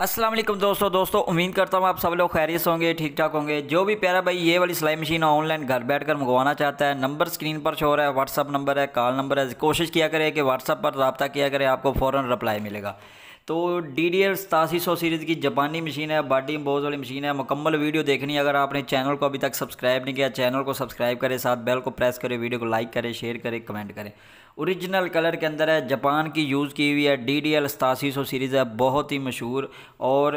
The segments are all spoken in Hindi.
असलम दोस्तों दोस्तों उम्मीद करता हूँ आप सब लोग खैरियत होंगे ठीक ठाक होंगे जो भी प्यारा भाई ये वाली सिलाई मशीन ऑनलाइन घर बैठकर मंगवाना चाहता है नंबर स्क्रीन पर शो रहा है व्हाट्सअप नंबर है कॉल नंबर है कोशिश किया करें कि व्हाट्सअप पर रबता किया करें आपको फ़ौरन रिप्लाई मिलेगा तो डी डी एल सतासी सौ सीरीज़ की जापानी मशीन है बाडी बोज वाली मशीन है मुकम्मल वीडियो देखनी है अगर आपने चैनल को अभी तक सब्सक्राइब नहीं किया चैनल को सब्सक्राइब करें साथ बेल को प्रेस करें वीडियो को लाइक करें शेयर करें कमेंट करें ओरिजिनल कलर के अंदर है जापान की यूज़ की हुई है डी डी एल सतासी सौ सीरीज़ है बहुत ही मशहूर और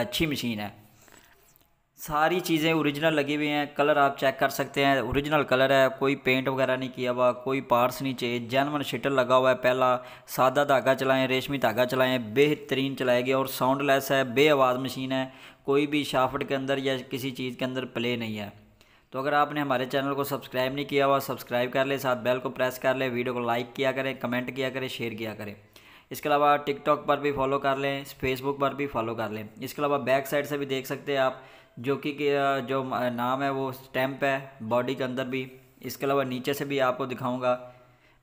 अच्छी मशीन है सारी चीज़ें ओरिजिनल लगी हुई हैं कलर आप चेक कर सकते हैं ओरिजिनल कलर है कोई पेंट वगैरह नहीं किया हुआ कोई पार्ट्स नहीं चाहिए जैनवन शटर लगा हुआ है पहला सादा धागा चलाएं रेशमी धागा चलाएं बेहतरीन चलाया गया और साउंडलेस है बे आवाज़ मशीन है कोई भी शाफट के अंदर या किसी चीज़ के अंदर प्ले नहीं है तो अगर आपने हमारे चैनल को सब्सक्राइब नहीं किया हुआ सब्सक्राइब कर ले साथ बेल को प्रेस कर ले वीडियो को लाइक किया करें कमेंट किया करें शेयर किया करें इसके अलावा टिकटॉक पर भी फॉलो कर लें फेसबुक पर भी फॉलो कर लें इसके अलावा बैक साइड से भी देख सकते हैं आप जो कि जो नाम है वो स्टैम्प है बॉडी के अंदर भी इसके अलावा नीचे से भी आपको दिखाऊंगा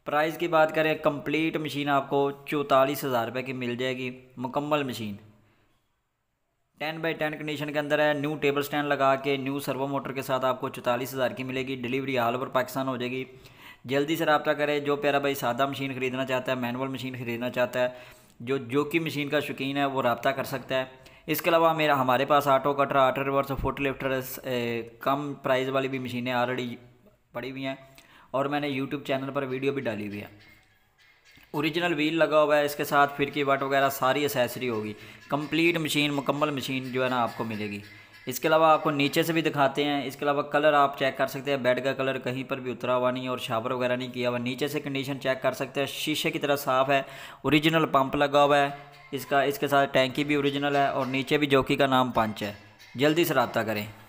प्राइस की बात करें कंप्लीट मशीन आपको चौंतालीस हज़ार रुपये की मिल जाएगी मुकम्मल machine ten by ten condition के अंदर है न्यू टेबल स्टैंड लगा के न्यू सर्वो मोटर के साथ आपको चौंतालीस हज़ार की मिलेगी डिलीवरी ऑल ओवर पाकिस्तान हो जाएगी जल्दी से रबता करें जो प्यारा भाई सादा मशीन ख़रीदना चाहता है मैनुअल मशीन ख़रीदना चाहता है जो जो की मशीन का शौकीन है वो रबता कर सकता है इसके अलावा मेरा हमारे पास ऑटो कटर आटर रिवर्स फुट लिफ्टर कम प्राइस वाली भी मशीनें ऑलरेडी पड़ी हुई हैं और मैंने यूट्यूब चैनल पर वीडियो भी डाली हुई है ओरिजिनल व्हील लगा हुआ है इसके साथ फिर की बट वगैरह सारी एसेसरी होगी कंप्लीट मशीन मुकम्मल मशीन जो है ना आपको मिलेगी इसके अलावा आपको नीचे से भी दिखाते हैं इसके अलावा कलर आप चेक कर सकते हैं बेड का कलर कहीं पर भी उतरा हुआ नहीं और शावर वगैरह नहीं किया हुआ नीचे से कंडीशन चेक कर सकते हैं शीशे की तरह साफ़ है ओरिजिनल पंप लगा हुआ है इसका इसके साथ टैंकी भी ओरिजिनल है और नीचे भी जॉकी का नाम पंच है जल्दी से रबता करें